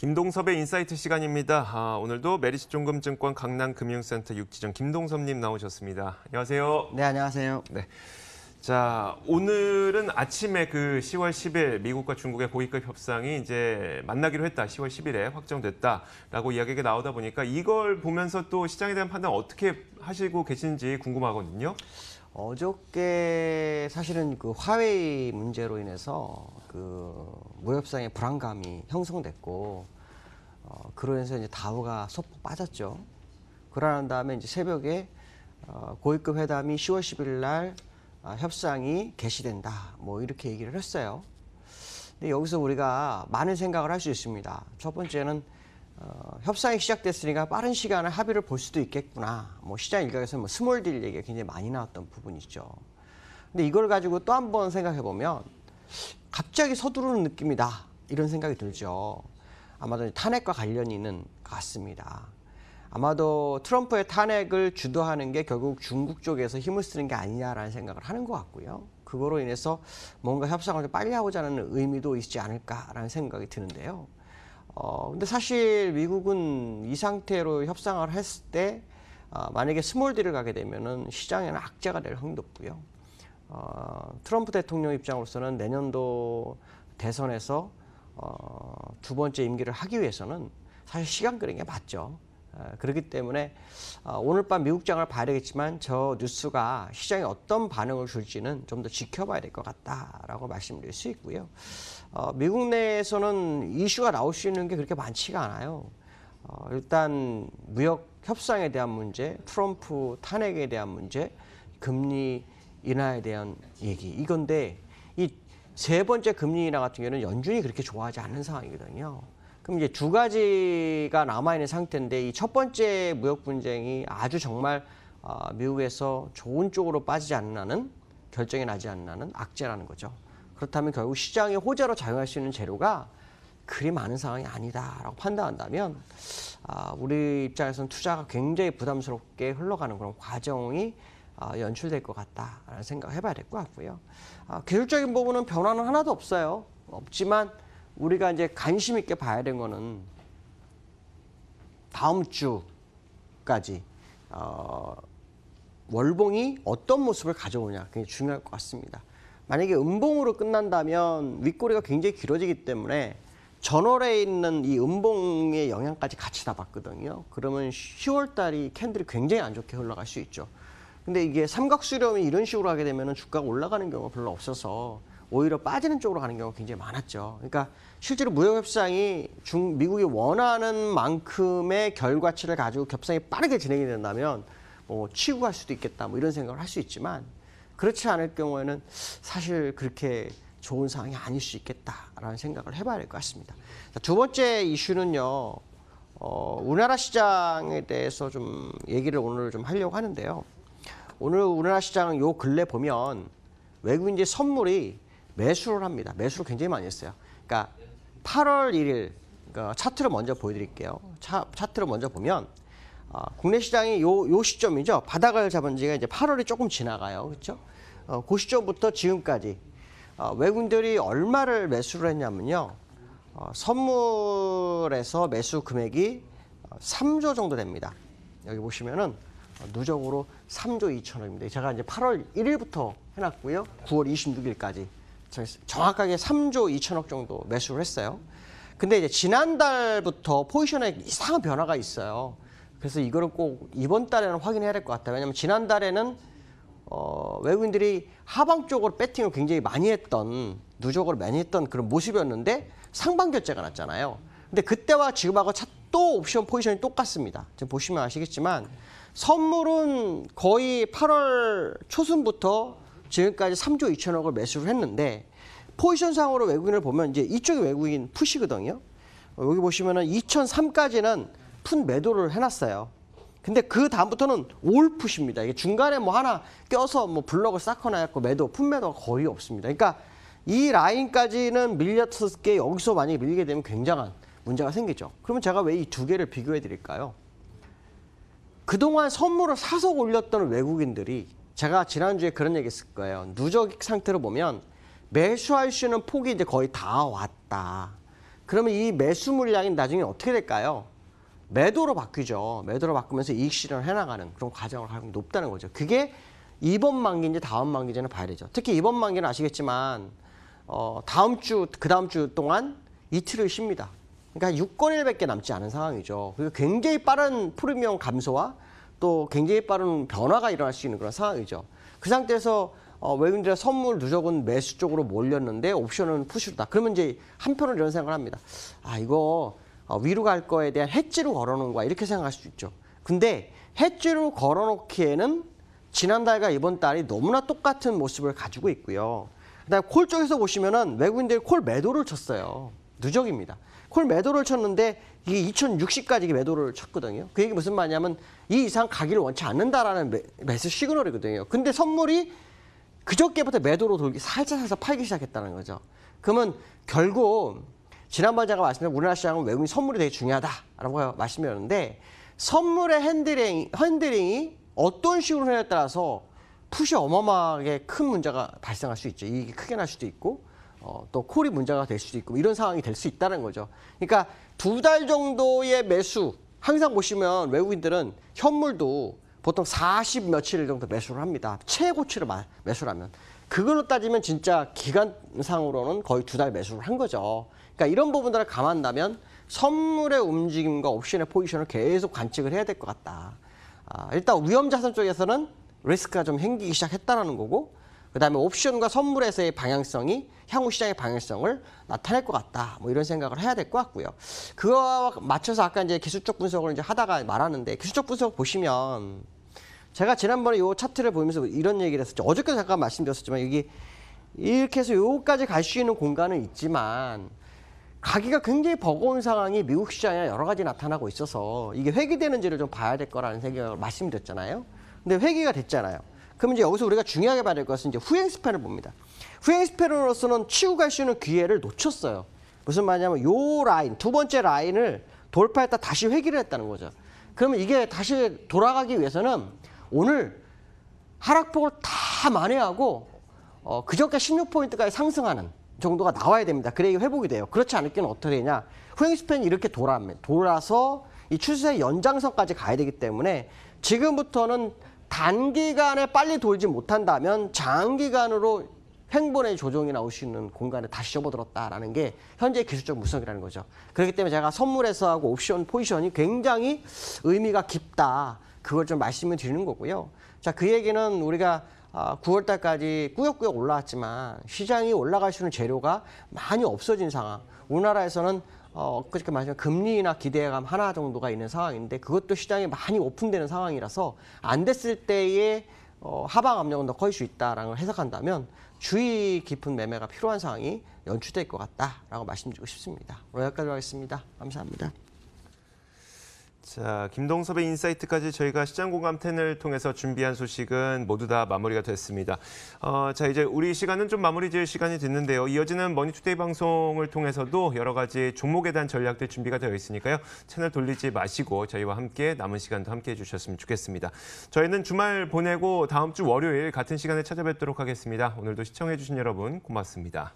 김동섭의 인사이트 시간입니다. 아, 오늘도 메리츠종금증권 강남금융센터 육지점 김동섭님 나오셨습니다. 안녕하세요. 네, 안녕하세요. 네. 자, 오늘은 아침에 그 10월 10일 미국과 중국의 고위급 협상이 이제 만나기로 했다. 10월 10일에 확정됐다라고 이야기가 나오다 보니까 이걸 보면서 또 시장에 대한 판단 어떻게 하시고 계신지 궁금하거든요. 어저께 사실은 그 화웨이 문제로 인해서 그무협상의 불안감이 형성됐고 어, 그러면서 이제 다우가 소폭 빠졌죠. 그러한 다음에 이제 새벽에 어, 고위급 회담이 10월 10일 날 어, 협상이 개시된다. 뭐 이렇게 얘기를 했어요. 근데 여기서 우리가 많은 생각을 할 수 있습니다. 첫 번째는 어, 협상이 시작됐으니까 빠른 시간에 합의를 볼 수도 있겠구나. 뭐 시장 일각에서 뭐 스몰 딜 얘기가 굉장히 많이 나왔던 부분이죠. 근데 이걸 가지고 또 한 번 생각해 보면 갑자기 서두르는 느낌이다. 이런 생각이 들죠. 아마도 탄핵과 관련이 있는 것 같습니다. 아마도 트럼프의 탄핵을 주도하는 게 결국 중국 쪽에서 힘을 쓰는 게 아니냐라는 생각을 하는 것 같고요. 그거로 인해서 뭔가 협상을 좀 빨리 하고자 하는 의미도 있지 않을까라는 생각이 드는데요. 어, 근데 사실 미국은 이 상태로 협상을 했을 때 어, 만약에 스몰딜을 가게 되면은 시장에는 악재가 될 확률이 높고요. 어, 트럼프 대통령 입장으로서는 내년도 대선에서 어, 두 번째 임기를 하기 위해서는 사실 시간 끄는 게 맞죠. 아, 그렇기 때문에 아, 오늘 밤 미국장을 봐야 되겠지만 저 뉴스가 시장에 어떤 반응을 줄지는 좀 더 지켜봐야 될 것 같다라고 말씀드릴 수 있고요. 어, 미국 내에서는 이슈가 나올 수 있는 게 그렇게 많지가 않아요. 어, 일단 무역 협상에 대한 문제, 트럼프 탄핵에 대한 문제, 금리 인하에 대한 얘기 이건데 이 세 번째 금리 인하 같은 경우는 연준이 그렇게 좋아하지 않는 상황이거든요. 그럼 이제 두 가지가 남아있는 상태인데 이 첫 번째 무역 분쟁이 아주 정말 어, 미국에서 좋은 쪽으로 빠지지 않나는 결정이 나지 않나는 악재라는 거죠. 그렇다면 결국 시장의 호재로 작용할 수 있는 재료가 그리 많은 상황이 아니다라고 판단한다면 아, 우리 입장에서는 투자가 굉장히 부담스럽게 흘러가는 그런 과정이 아, 연출될 것 같다라는 생각을 해봐야 될 것 같고요. 아, 기술적인 부분은 변화는 하나도 없어요. 없지만 우리가 이제 관심 있게 봐야 되는 거는 다음 주까지 어, 월봉이 어떤 모습을 가져오냐 굉장히 중요할 것 같습니다. 만약에 음봉으로 끝난다면 윗꼬리가 굉장히 길어지기 때문에 전월에 있는 이 음봉의 영향까지 같이 다 받거든요. 그러면 10월 달이 캔들이 굉장히 안 좋게 흘러갈 수 있죠. 근데 이게 삼각수렴이 이런 식으로 하게 되면 주가가 올라가는 경우가 별로 없어서 오히려 빠지는 쪽으로 가는 경우가 굉장히 많았죠. 그러니까 실제로 무역 협상이 중 미국이 원하는 만큼의 결과치를 가지고 협상이 빠르게 진행이 된다면 뭐 치고 할 수도 있겠다 뭐 이런 생각을 할 수 있지만 그렇지 않을 경우에는 사실 그렇게 좋은 상황이 아닐 수 있겠다라는 생각을 해봐야 될 것 같습니다. 자, 두 번째 이슈는요. 어, 우리나라 시장에 대해서 좀 얘기를 오늘 좀 하려고 하는데요. 오늘 우리나라 시장요 근래 보면 외국인제 선물이 매수를 합니다. 매수를 굉장히 많이 했어요. 그러니까 8월 1일 그러니까 차트를 먼저 보여드릴게요. 차, 차트를 먼저 보면 어, 국내 시장이 요, 요 시점이죠. 바닥을 잡은 지가 이제 8월이 조금 지나가요. 그렇죠? 어, 그 시점부터 지금까지 어, 외국인들이 얼마를 매수를 했냐면요. 어, 선물에서 매수 금액이 3조 어, 정도 됩니다. 여기 보시면은 어, 누적으로 3조 2천억입니다. 제가 이제 8월 1일부터 해놨고요. 9월 26일까지 정확하게 3조 2천억 정도 매수를 했어요. 근데 이제 지난달부터 포지션에 이상한 변화가 있어요. 그래서 이거를 꼭 이번 달에는 확인해야 될 것같아요 왜냐면 지난달에는 어, 외국인들이 하방 쪽으로 배팅을 굉장히 많이 했던 누적으로 많이 했던 그런 모습이었는데 상반 결제가 났잖아요. 근데 그때와 지금하고 차, 또 옵션 포지션이 똑같습니다. 지금 보시면 아시겠지만 선물은 거의 8월 초순부터 지금까지 3조 2천억을 매수를 했는데 포지션상으로 외국인을 보면 이제 이쪽이 외국인 푸시거든요. 어, 여기 보시면은 2003까지는 푼 매도를 해놨어요. 근데 그 다음부터는 올푸십니다 이게 중간에 뭐 하나 껴서 뭐 블럭을 쌓거나 했고 매도 푼 매도가 거의 없습니다. 그러니까 이 라인까지는 밀렸을 게 여기서 만약에 밀리게 되면 굉장한 문제가 생기죠. 그러면 제가 왜 이 두 개를 비교해 드릴까요? 그동안 선물을 사서 올렸던 외국인들이 제가 지난주에 그런 얘기 했을 거예요. 누적 상태로 보면 매수할 수 있는 폭이 이제 거의 다 왔다. 그러면 이 매수 물량이 나중에 어떻게 될까요? 매도로 바뀌죠. 매도로 바꾸면서 이익 실현을 해나가는 그런 과정을 하능성 높다는 거죠. 그게 이번 만기인지 다음 만기인지는 봐야 되죠. 특히 이번 만기는 아시겠지만 어, 다음 주, 그 다음 주 동안 이틀을 쉽니다. 그러니까 6건 1밖에 남지 않은 상황이죠. 그리고 굉장히 빠른 프리미엄 감소와 또 굉장히 빠른 변화가 일어날 수 있는 그런 상황이죠. 그 상태에서 어, 외국인들의 선물 누적은 매수 쪽으로 몰렸는데 옵션은 푸시로다. 그러면 이제 한편으로 이런 생각을 합니다. 아 이거 어, 위로 갈 거에 대한 해지로 걸어놓은 거야 이렇게 생각할 수 있죠. 근데 해지로 걸어놓기에는 지난달과 이번 달이 너무나 똑같은 모습을 가지고 있고요. 그다음에 콜 쪽에서 보시면은 외국인들이 콜 매도를 쳤어요. 누적입니다. 콜 매도를 쳤는데 이게 2060까지 매도를 쳤거든요. 그 얘기 무슨 말이냐면 이 이상 가기를 원치 않는다라는 매수 시그널이거든요. 근데 선물이 그저께부터 매도로 돌기 살짝 살짝 팔기 시작했다는 거죠. 그러면 결국 지난번 제가 말씀드린 우리나라 시장은 외국인 선물이 되게 중요하다라고 말씀드렸는데 선물의 핸들링, 핸들링이 어떤 식으로 하냐에 따라서 푸시 어마어마하게 큰 문제가 발생할 수 있죠. 이익 크게 날 수도 있고 어, 또 콜이 문제가 될 수도 있고 이런 상황이 될 수 있다는 거죠. 그러니까 두 달 정도의 매수 항상 보시면 외국인들은 현물도 보통 40 며칠 정도 매수를 합니다. 최고치로 매수를 하면. 그걸로 따지면 진짜 기간상으로는 거의 두 달 매수를 한 거죠. 그러니까 이런 부분들을 감안한다면 선물의 움직임과 옵션의 포지션을 계속 관측을 해야 될 것 같다. 아, 일단 위험자산 쪽에서는 리스크가 좀 생기기 시작했다라는 거고 그다음에 옵션과 선물에서의 방향성이 향후 시장의 방향성을 나타낼 것 같다. 뭐 이런 생각을 해야 될 것 같고요. 그거와 맞춰서 아까 이제 기술적 분석을 이제 하다가 말하는데 기술적 분석 을 보시면 제가 지난번에 요 차트를 보면서 이런 얘기를 했었죠. 어저께 잠깐 말씀드렸었지만 여기 이렇게 해서 요까지 갈 수 있는 공간은 있지만 가기가 굉장히 버거운 상황이 미국 시장에 여러 가지 나타나고 있어서 이게 회귀되는지를 좀 봐야 될 거라는 생각을 말씀드렸잖아요. 근데 회귀가 됐잖아요. 그럼 이제 여기서 우리가 중요하게 봐야 될 것은 이제 후행 스페을 봅니다. 후행 스페으로서는 치고 갈수 있는 기회를 놓쳤어요. 무슨 말이냐면 요 라인, 두 번째 라인을 돌파했다 다시 회귀를 했다는 거죠. 그러면 이게 다시 돌아가기 위해서는 오늘 하락폭을 다 만회하고 어, 그저께 16포인트까지 상승하는 정도가 나와야 됩니다. 그래야 회복이 돼요. 그렇지 않을 경우 어떻게 되냐. 후행 스팬이 이렇게 돌아, 돌아서 이 추세 연장선까지 가야 되기 때문에 지금부터는 단기간에 빨리 돌지 못한다면 장기간으로 횡본의 조정이 나올 수 있는 공간에 다시 접어들었다라는 게 현재 기술적 무성이라는 거죠. 그렇기 때문에 제가 선물에서 하고 옵션 포지션이 굉장히 의미가 깊다. 그걸 좀 말씀을 드리는 거고요. 자, 그 얘기는 우리가 9월 아, 달까지 꾸역꾸역 올라왔지만 시장이 올라갈 수 있는 재료가 많이 없어진 상황. 우리나라에서는 어, 그저께 말씀한 금리나 기대감 하나 정도가 있는 상황인데 그것도 시장이 많이 오픈되는 상황이라서 안 됐을 때의 어, 하방 압력은 더 커질 수 있다라는 걸 해석한다면 주의 깊은 매매가 필요한 상황이 연출될 것 같다라고 말씀드리고 싶습니다. 오늘 여기까지 하겠습니다. 감사합니다. 자, 김동섭의 인사이트까지 저희가 시장 공감 텐을 통해서 준비한 소식은 모두 다 마무리가 됐습니다. 어, 자, 이제 우리 시간은 좀 마무리 지을 시간이 됐는데요. 이어지는 머니투데이 방송을 통해서도 여러 가지 종목에 대한 전략들 준비가 되어 있으니까요. 채널 돌리지 마시고 저희와 함께 남은 시간도 함께 해주셨으면 좋겠습니다. 저희는 주말 보내고 다음 주 월요일 같은 시간에 찾아뵙도록 하겠습니다. 오늘도 시청해주신 여러분 고맙습니다.